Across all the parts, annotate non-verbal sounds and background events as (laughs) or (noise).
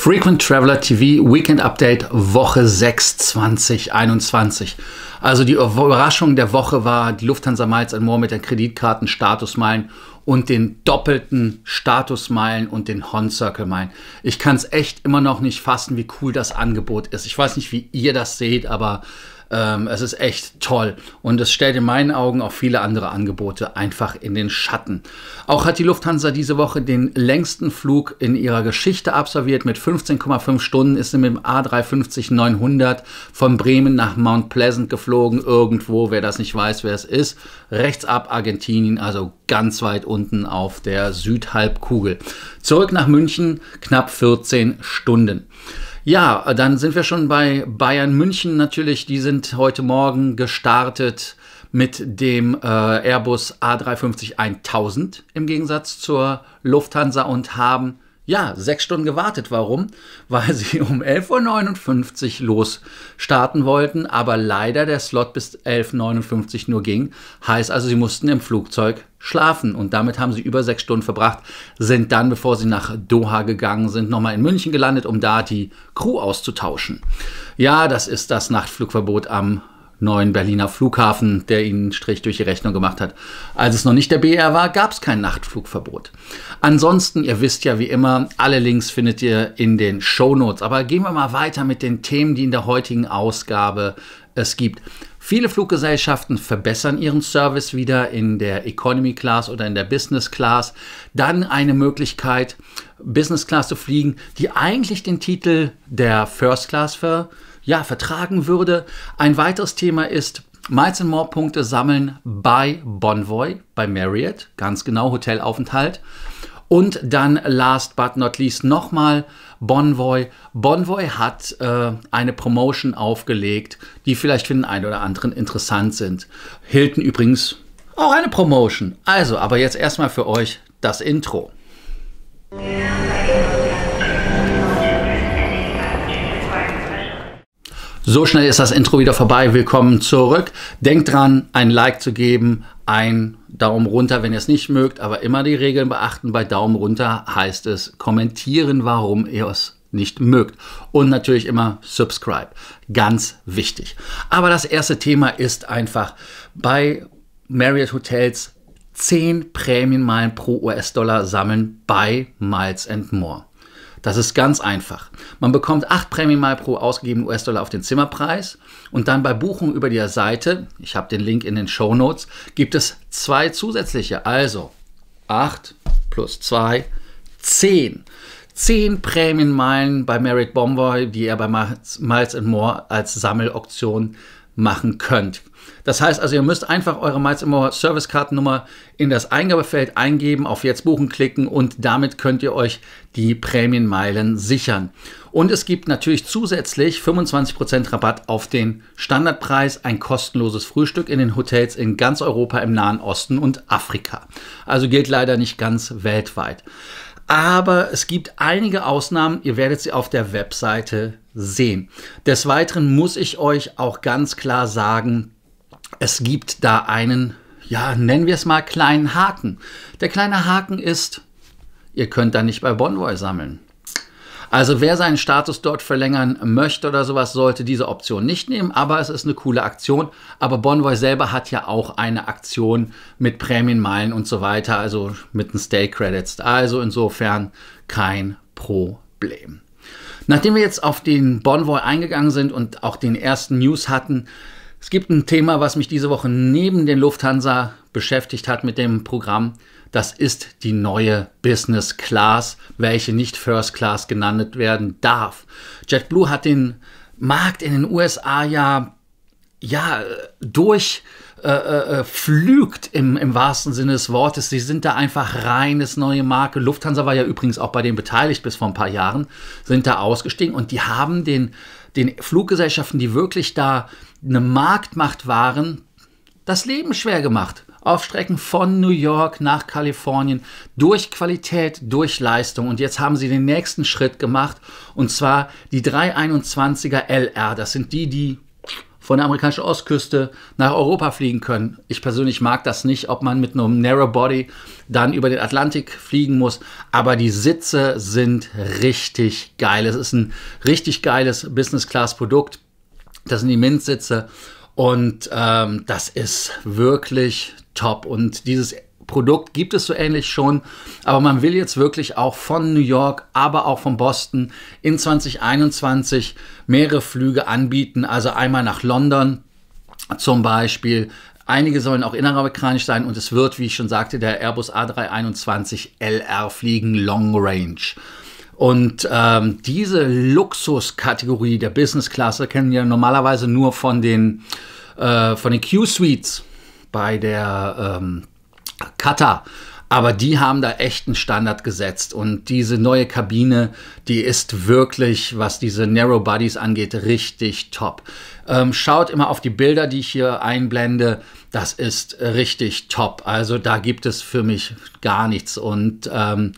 Frequent Traveler TV Weekend Update Woche 6 2021. Also die Überraschung der Woche war die Lufthansa Miles and More mit den Kreditkarten Statusmeilen und den doppelten Statusmeilen und den Hon Circle Meilen. Ich kann es echt immer noch nicht fassen, wie cool das Angebot ist. Ich weiß nicht, wie ihr das seht, aber ähm, es ist echt toll und es stellt in meinen Augen auch viele andere Angebote einfach in den Schatten. Auch hat die Lufthansa diese Woche den längsten Flug in ihrer Geschichte absolviert. Mit 15,5 Stunden ist sie mit dem A350-900 von Bremen nach Mount Pleasant geflogen. Irgendwo, wer das nicht weiß, wer es ist. Rechts ab Argentinien, also ganz weit unten auf der Südhalbkugel. Zurück nach München, knapp 14 Stunden. Ja, dann sind wir schon bei Bayern München natürlich. Die sind heute Morgen gestartet mit dem äh, Airbus A350-1000 im Gegensatz zur Lufthansa und haben ja, sechs Stunden gewartet. Warum? Weil sie (laughs) um 11.59 Uhr los starten wollten, aber leider der Slot bis 11.59 Uhr nur ging. Heißt also, sie mussten im Flugzeug schlafen und damit haben sie über sechs Stunden verbracht, sind dann, bevor sie nach Doha gegangen sind, nochmal in München gelandet, um da die Crew auszutauschen. Ja, das ist das Nachtflugverbot am neuen Berliner Flughafen, der ihnen einen Strich durch die Rechnung gemacht hat. Als es noch nicht der BR war, gab es kein Nachtflugverbot. Ansonsten, ihr wisst ja wie immer, alle Links findet ihr in den Show Notes. Aber gehen wir mal weiter mit den Themen, die in der heutigen Ausgabe es gibt. Viele Fluggesellschaften verbessern ihren Service wieder in der Economy Class oder in der Business Class. Dann eine Möglichkeit, Business Class zu fliegen, die eigentlich den Titel der First Class ver ja, vertragen würde. Ein weiteres Thema ist Miles and More Punkte sammeln bei Bonvoy, bei Marriott, ganz genau Hotelaufenthalt. Und dann last but not least nochmal Bonvoy. Bonvoy hat äh, eine Promotion aufgelegt, die vielleicht für den einen oder anderen interessant sind. Hilton übrigens auch eine Promotion. Also, aber jetzt erstmal für euch das Intro. Ja. So schnell ist das Intro wieder vorbei. Willkommen zurück. Denkt dran, ein Like zu geben, ein Daumen runter, wenn ihr es nicht mögt, aber immer die Regeln beachten. Bei Daumen runter heißt es kommentieren, warum ihr es nicht mögt. Und natürlich immer subscribe. Ganz wichtig. Aber das erste Thema ist einfach bei Marriott Hotels 10 Prämienmeilen pro US-Dollar sammeln bei Miles and More. Das ist ganz einfach. Man bekommt 8 Prämien pro ausgegebenen US-Dollar auf den Zimmerpreis und dann bei Buchung über die Seite, ich habe den Link in den Show Notes, gibt es zwei zusätzliche. Also 8 plus 2, 10. 10 Prämienmeilen bei Merrick Bomboy, die er bei Miles Moore als Sammeloption machen könnt. Das heißt also, ihr müsst einfach eure Miles Service Kartennummer in das Eingabefeld eingeben, auf Jetzt buchen klicken und damit könnt ihr euch die Prämienmeilen sichern. Und es gibt natürlich zusätzlich 25% Rabatt auf den Standardpreis, ein kostenloses Frühstück in den Hotels in ganz Europa, im Nahen Osten und Afrika. Also gilt leider nicht ganz weltweit. Aber es gibt einige Ausnahmen, ihr werdet sie auf der Webseite sehen. Des Weiteren muss ich euch auch ganz klar sagen, es gibt da einen, ja, nennen wir es mal kleinen Haken. Der kleine Haken ist, ihr könnt da nicht bei Bonvoy sammeln. Also wer seinen Status dort verlängern möchte oder sowas, sollte diese Option nicht nehmen, aber es ist eine coole Aktion. Aber Bonvoy selber hat ja auch eine Aktion mit Prämienmeilen und so weiter, also mit den Stay Credits. Also insofern kein Problem. Nachdem wir jetzt auf den Bonvoy eingegangen sind und auch den ersten News hatten, es gibt ein Thema, was mich diese Woche neben den Lufthansa beschäftigt hat mit dem Programm. Das ist die neue Business Class, welche nicht First Class genannt werden darf. JetBlue hat den Markt in den USA ja, ja äh, durch äh, äh, äh, äh, pflügt im, im wahrsten Sinne des Wortes. Sie sind da einfach reines neue Marke. Lufthansa war ja übrigens auch bei denen beteiligt bis vor ein paar Jahren, sind da ausgestiegen und die haben den, den Fluggesellschaften, die wirklich da eine Marktmacht waren, das Leben schwer gemacht. Auf Strecken von New York nach Kalifornien durch Qualität, durch Leistung. Und jetzt haben sie den nächsten Schritt gemacht und zwar die 321er LR. Das sind die, die von der amerikanischen Ostküste nach Europa fliegen können. Ich persönlich mag das nicht, ob man mit einem Narrow Body dann über den Atlantik fliegen muss. Aber die Sitze sind richtig geil. Es ist ein richtig geiles Business-Class-Produkt. Das sind die Mint-Sitze. Und ähm, das ist wirklich top. Und dieses Produkt gibt es so ähnlich schon, aber man will jetzt wirklich auch von New York, aber auch von Boston in 2021 mehrere Flüge anbieten. Also einmal nach London zum Beispiel, Einige sollen auch inneramerikanisch sein und es wird, wie ich schon sagte, der Airbus A321 LR fliegen, Long Range. Und ähm, diese Luxuskategorie der Business-Klasse kennen wir normalerweise nur von den, äh, den Q-Suites bei der ähm, Katar. Aber die haben da echt einen Standard gesetzt. Und diese neue Kabine, die ist wirklich, was diese Narrow Bodies angeht, richtig top. Ähm, schaut immer auf die Bilder, die ich hier einblende. Das ist richtig top. Also da gibt es für mich gar nichts. Und ähm,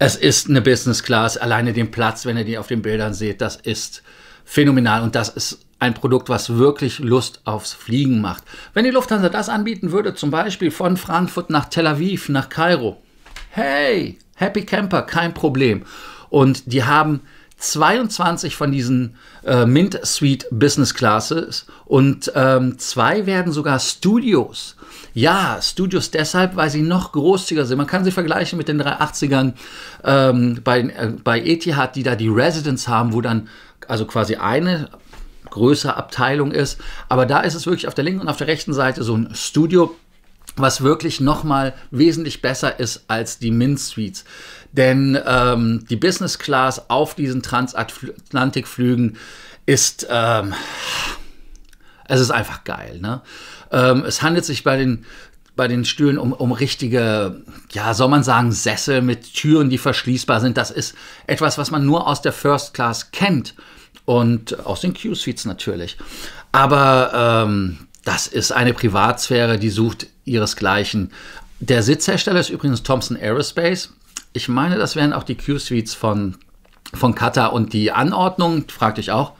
es ist eine Business Class. Alleine den Platz, wenn ihr die auf den Bildern seht, das ist phänomenal. Und das ist ein Produkt, was wirklich Lust aufs Fliegen macht. Wenn die Lufthansa das anbieten würde, zum Beispiel von Frankfurt nach Tel Aviv, nach Kairo, hey, Happy Camper, kein Problem. Und die haben 22 von diesen äh, Mint Suite Business Classes und ähm, zwei werden sogar Studios. Ja, Studios deshalb, weil sie noch großzügiger sind. Man kann sie vergleichen mit den 380ern ähm, bei, äh, bei Etihad, die da die Residence haben, wo dann also quasi eine größere Abteilung ist. Aber da ist es wirklich auf der linken und auf der rechten Seite so ein Studio, was wirklich nochmal wesentlich besser ist als die Mint-Suites. Denn ähm, die Business Class auf diesen Transatlantikflügen ist, ähm, es ist einfach geil. Ne? Ähm, es handelt sich bei den bei den Stühlen um, um richtige, ja, soll man sagen, Sessel mit Türen, die verschließbar sind. Das ist etwas, was man nur aus der First Class kennt und aus den Q-Suites natürlich. Aber ähm, das ist eine Privatsphäre, die sucht ihresgleichen. Der Sitzhersteller ist übrigens Thomson Aerospace. Ich meine, das wären auch die Q-Suites von, von Qatar. Und die Anordnung, fragte ich auch,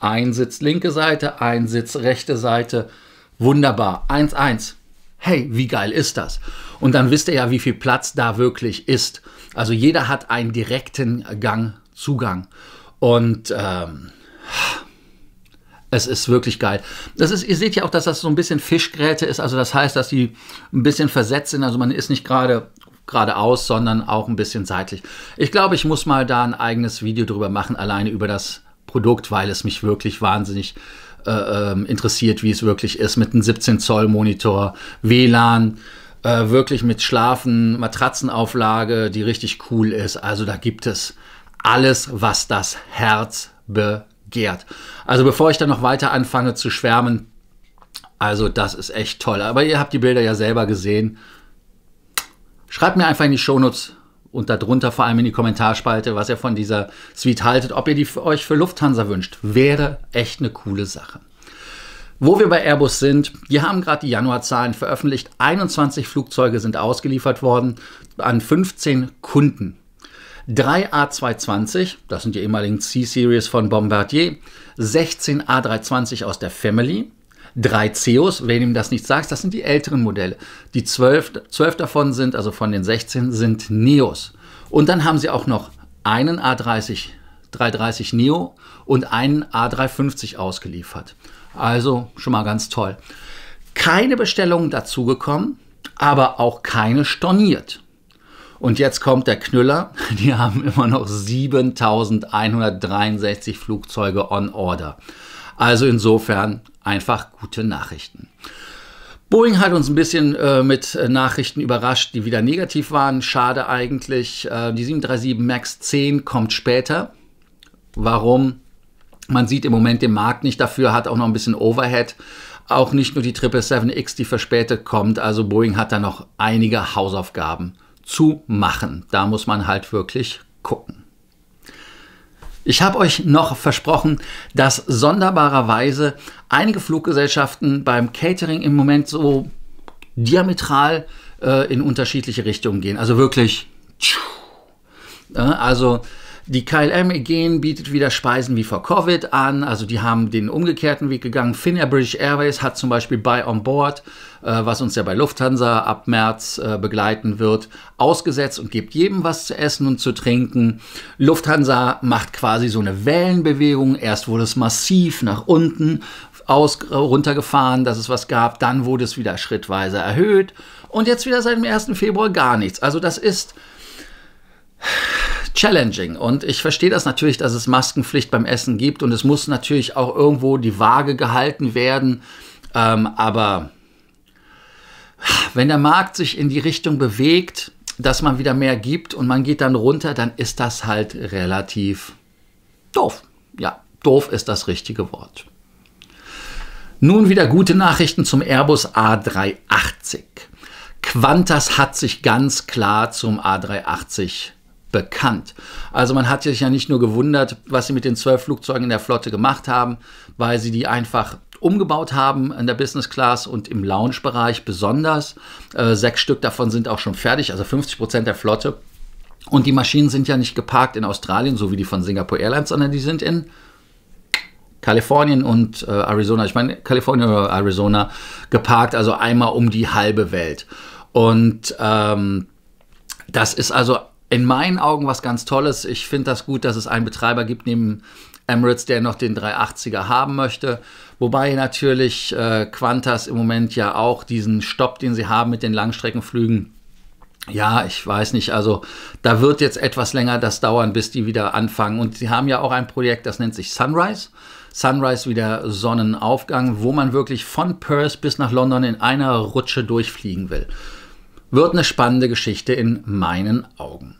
ein Sitz linke Seite, ein Sitz rechte Seite. Wunderbar, 1-1. Hey, wie geil ist das? Und dann wisst ihr ja, wie viel Platz da wirklich ist. Also jeder hat einen direkten Gang, Zugang. Und ähm, es ist wirklich geil. Das ist, ihr seht ja auch, dass das so ein bisschen Fischgräte ist. Also das heißt, dass die ein bisschen versetzt sind. Also man ist nicht gerade geradeaus, sondern auch ein bisschen seitlich. Ich glaube, ich muss mal da ein eigenes Video drüber machen, alleine über das Produkt, weil es mich wirklich wahnsinnig äh, ähm, interessiert, wie es wirklich ist mit einem 17 Zoll Monitor, WLAN, äh, wirklich mit Schlafen, Matratzenauflage, die richtig cool ist. Also da gibt es alles, was das Herz begehrt. Also bevor ich dann noch weiter anfange zu schwärmen, also das ist echt toll. Aber ihr habt die Bilder ja selber gesehen. Schreibt mir einfach in die Shownotes und darunter vor allem in die Kommentarspalte, was ihr von dieser Suite haltet, ob ihr die für euch für Lufthansa wünscht. Wäre echt eine coole Sache. Wo wir bei Airbus sind, wir haben gerade die Januarzahlen veröffentlicht. 21 Flugzeuge sind ausgeliefert worden an 15 Kunden. 3 A220, das sind die ehemaligen C-Series von Bombardier, 16 A320 aus der Family, 3 CEOs, wenn ihm das nicht sagst, das sind die älteren Modelle. Die 12, 12 davon sind, also von den 16, sind Neos. Und dann haben sie auch noch einen A30, 330 Neo und einen A350 ausgeliefert. Also schon mal ganz toll. Keine Bestellungen dazugekommen, aber auch keine storniert. Und jetzt kommt der Knüller. (laughs) Die haben immer noch 7163 Flugzeuge on order. Also insofern einfach gute Nachrichten. Boeing hat uns ein bisschen äh, mit äh, Nachrichten überrascht, die wieder negativ waren. Schade eigentlich. Äh, die 737 MAX 10 kommt später. Warum? Man sieht im Moment den Markt nicht dafür, hat auch noch ein bisschen Overhead. Auch nicht nur die 777X, die verspätet kommt. Also Boeing hat da noch einige Hausaufgaben zu machen. Da muss man halt wirklich gucken. Ich habe euch noch versprochen, dass sonderbarerweise einige Fluggesellschaften beim Catering im Moment so diametral äh, in unterschiedliche Richtungen gehen. Also wirklich. Tschuh, also die KLM Aegean bietet wieder Speisen wie vor Covid an, also die haben den umgekehrten Weg gegangen. Finnair British Airways hat zum Beispiel Buy on Board, äh, was uns ja bei Lufthansa ab März äh, begleiten wird, ausgesetzt und gibt jedem was zu essen und zu trinken. Lufthansa macht quasi so eine Wellenbewegung. Erst wurde es massiv nach unten aus, runtergefahren, dass es was gab, dann wurde es wieder schrittweise erhöht und jetzt wieder seit dem 1. Februar gar nichts. Also das ist challenging. Und ich verstehe das natürlich, dass es Maskenpflicht beim Essen gibt und es muss natürlich auch irgendwo die Waage gehalten werden. Ähm, aber wenn der Markt sich in die Richtung bewegt, dass man wieder mehr gibt und man geht dann runter, dann ist das halt relativ doof. Ja, doof ist das richtige Wort. Nun wieder gute Nachrichten zum Airbus A380. Qantas hat sich ganz klar zum A380 bekannt. Also man hat sich ja nicht nur gewundert, was sie mit den zwölf Flugzeugen in der Flotte gemacht haben, weil sie die einfach umgebaut haben in der Business Class und im Lounge-Bereich besonders. Äh, sechs Stück davon sind auch schon fertig, also 50 Prozent der Flotte. Und die Maschinen sind ja nicht geparkt in Australien, so wie die von Singapore Airlines, sondern die sind in Kalifornien und äh, Arizona, ich meine Kalifornien oder Arizona geparkt, also einmal um die halbe Welt. Und ähm, das ist also in meinen Augen was ganz Tolles. Ich finde das gut, dass es einen Betreiber gibt neben Emirates, der noch den 380er haben möchte. Wobei natürlich äh, Qantas im Moment ja auch diesen Stopp, den sie haben mit den Langstreckenflügen, ja, ich weiß nicht, also da wird jetzt etwas länger das dauern, bis die wieder anfangen. Und sie haben ja auch ein Projekt, das nennt sich Sunrise. Sunrise wie der Sonnenaufgang, wo man wirklich von Perth bis nach London in einer Rutsche durchfliegen will. Wird eine spannende Geschichte in meinen Augen.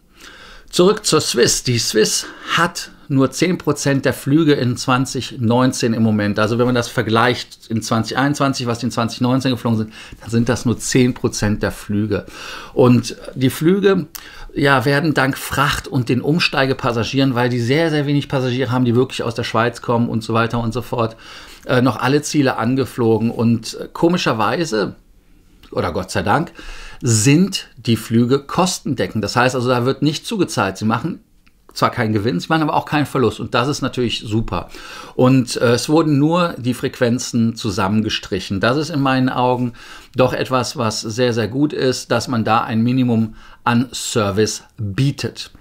Zurück zur Swiss. Die Swiss hat nur 10% der Flüge in 2019 im Moment. Also wenn man das vergleicht in 2021, was die in 2019 geflogen sind, dann sind das nur 10% der Flüge. Und die Flüge ja, werden dank Fracht und den Umsteigepassagieren, weil die sehr, sehr wenig Passagiere haben, die wirklich aus der Schweiz kommen und so weiter und so fort, äh, noch alle Ziele angeflogen. Und äh, komischerweise oder Gott sei Dank, sind die Flüge kostendeckend. Das heißt also, da wird nicht zugezahlt. Sie machen zwar keinen Gewinn, sie machen aber auch keinen Verlust. Und das ist natürlich super. Und äh, es wurden nur die Frequenzen zusammengestrichen. Das ist in meinen Augen doch etwas, was sehr, sehr gut ist, dass man da ein Minimum an Service bietet.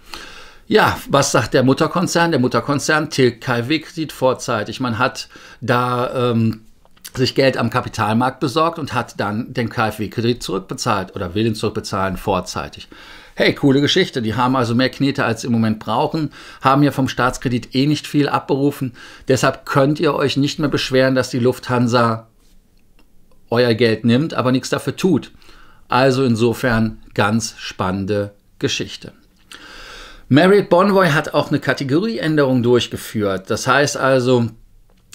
Ja, was sagt der Mutterkonzern? Der Mutterkonzern Tilk Kalwick sieht vorzeitig. Man hat da ähm, sich Geld am Kapitalmarkt besorgt und hat dann den KfW-Kredit zurückbezahlt oder will ihn zurückbezahlen vorzeitig. Hey, coole Geschichte. Die haben also mehr Knete, als im Moment brauchen, haben ja vom Staatskredit eh nicht viel abberufen. Deshalb könnt ihr euch nicht mehr beschweren, dass die Lufthansa euer Geld nimmt, aber nichts dafür tut. Also insofern ganz spannende Geschichte. Marriott Bonvoy hat auch eine Kategorieänderung durchgeführt. Das heißt also,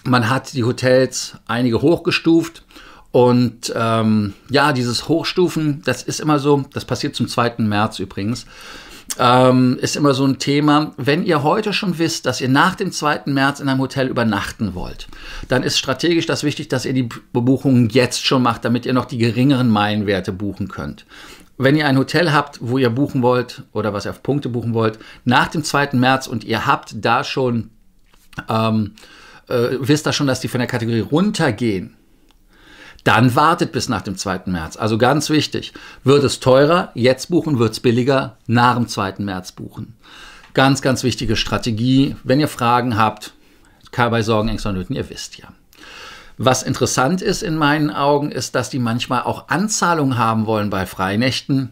man hat die Hotels einige hochgestuft und ähm, ja, dieses Hochstufen, das ist immer so, das passiert zum 2. März übrigens, ähm, ist immer so ein Thema. Wenn ihr heute schon wisst, dass ihr nach dem 2. März in einem Hotel übernachten wollt, dann ist strategisch das wichtig, dass ihr die Buchungen jetzt schon macht, damit ihr noch die geringeren Meilenwerte buchen könnt. Wenn ihr ein Hotel habt, wo ihr buchen wollt oder was ihr auf Punkte buchen wollt, nach dem 2. März und ihr habt da schon... Ähm, äh, wisst ihr schon, dass die von der Kategorie runtergehen, dann wartet bis nach dem 2. März. Also ganz wichtig, wird es teurer, jetzt buchen, wird es billiger, nach dem 2. März buchen. Ganz, ganz wichtige Strategie. Wenn ihr Fragen habt, bei Sorgen, Ängsten und Nöten, ihr wisst ja. Was interessant ist in meinen Augen, ist, dass die manchmal auch Anzahlungen haben wollen bei Freinächten.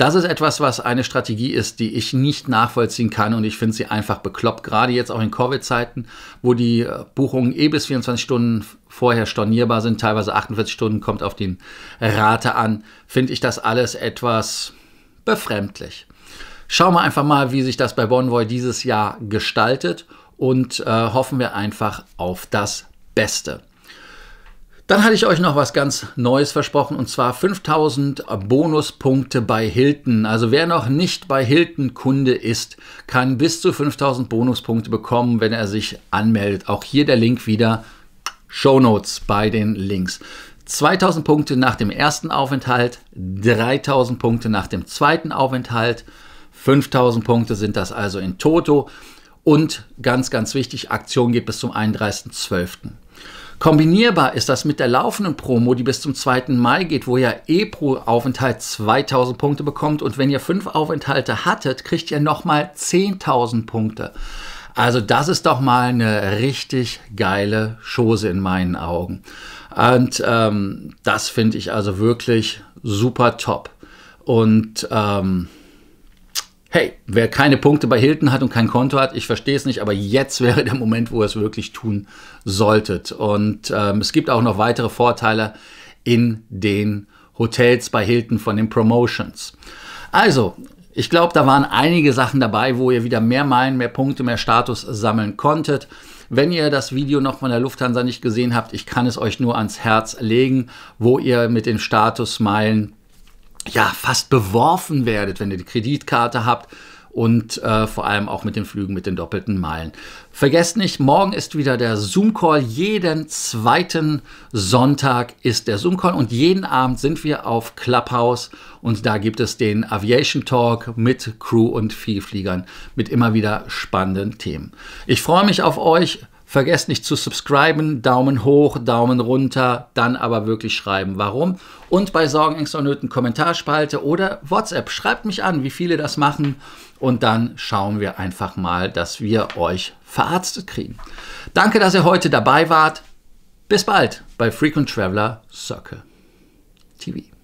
Das ist etwas, was eine Strategie ist, die ich nicht nachvollziehen kann und ich finde sie einfach bekloppt. Gerade jetzt auch in Covid-Zeiten, wo die äh, Buchungen eh bis 24 Stunden vorher stornierbar sind, teilweise 48 Stunden kommt auf den Rate an, finde ich das alles etwas befremdlich. Schauen wir einfach mal, wie sich das bei Bonvoy dieses Jahr gestaltet und äh, hoffen wir einfach auf das Beste. Dann hatte ich euch noch was ganz Neues versprochen und zwar 5000 Bonuspunkte bei Hilton. Also wer noch nicht bei Hilton Kunde ist, kann bis zu 5000 Bonuspunkte bekommen, wenn er sich anmeldet. Auch hier der Link wieder Show Notes bei den Links. 2000 Punkte nach dem ersten Aufenthalt, 3000 Punkte nach dem zweiten Aufenthalt, 5000 Punkte sind das also in Toto und ganz ganz wichtig, Aktion geht bis zum 31.12. Kombinierbar ist das mit der laufenden Promo, die bis zum 2. Mai geht, wo ihr eh pro Aufenthalt 2000 Punkte bekommt und wenn ihr fünf Aufenthalte hattet, kriegt ihr nochmal 10.000 Punkte. Also das ist doch mal eine richtig geile Chose in meinen Augen. Und ähm, das finde ich also wirklich super top. Und ähm, hey, wer keine Punkte bei Hilton hat und kein Konto hat, ich verstehe es nicht, aber jetzt (laughs) wäre der Moment, wo ihr es wirklich tun solltet. Und ähm, es gibt auch noch weitere Vorteile in den Hotels bei Hilton von den Promotions. Also, ich glaube, da waren einige Sachen dabei, wo ihr wieder mehr Meilen, mehr Punkte, mehr Status sammeln konntet. Wenn ihr das Video noch von der Lufthansa nicht gesehen habt, ich kann es euch nur ans Herz legen, wo ihr mit den Statusmeilen ja, fast beworfen werdet, wenn ihr die Kreditkarte habt und äh, vor allem auch mit den Flügen mit den doppelten Meilen. Vergesst nicht, morgen ist wieder der Zoom-Call. Jeden zweiten Sonntag ist der Zoom-Call und jeden Abend sind wir auf Clubhouse und da gibt es den Aviation Talk mit Crew und Vielfliegern mit immer wieder spannenden Themen. Ich freue mich auf euch. Vergesst nicht zu subscriben, Daumen hoch, Daumen runter, dann aber wirklich schreiben, warum. Und bei Sorgen, Ängsten und Nöten Kommentarspalte oder WhatsApp. Schreibt mich an, wie viele das machen. Und dann schauen wir einfach mal, dass wir euch verarztet kriegen. Danke, dass ihr heute dabei wart. Bis bald bei Frequent Traveler Circle TV.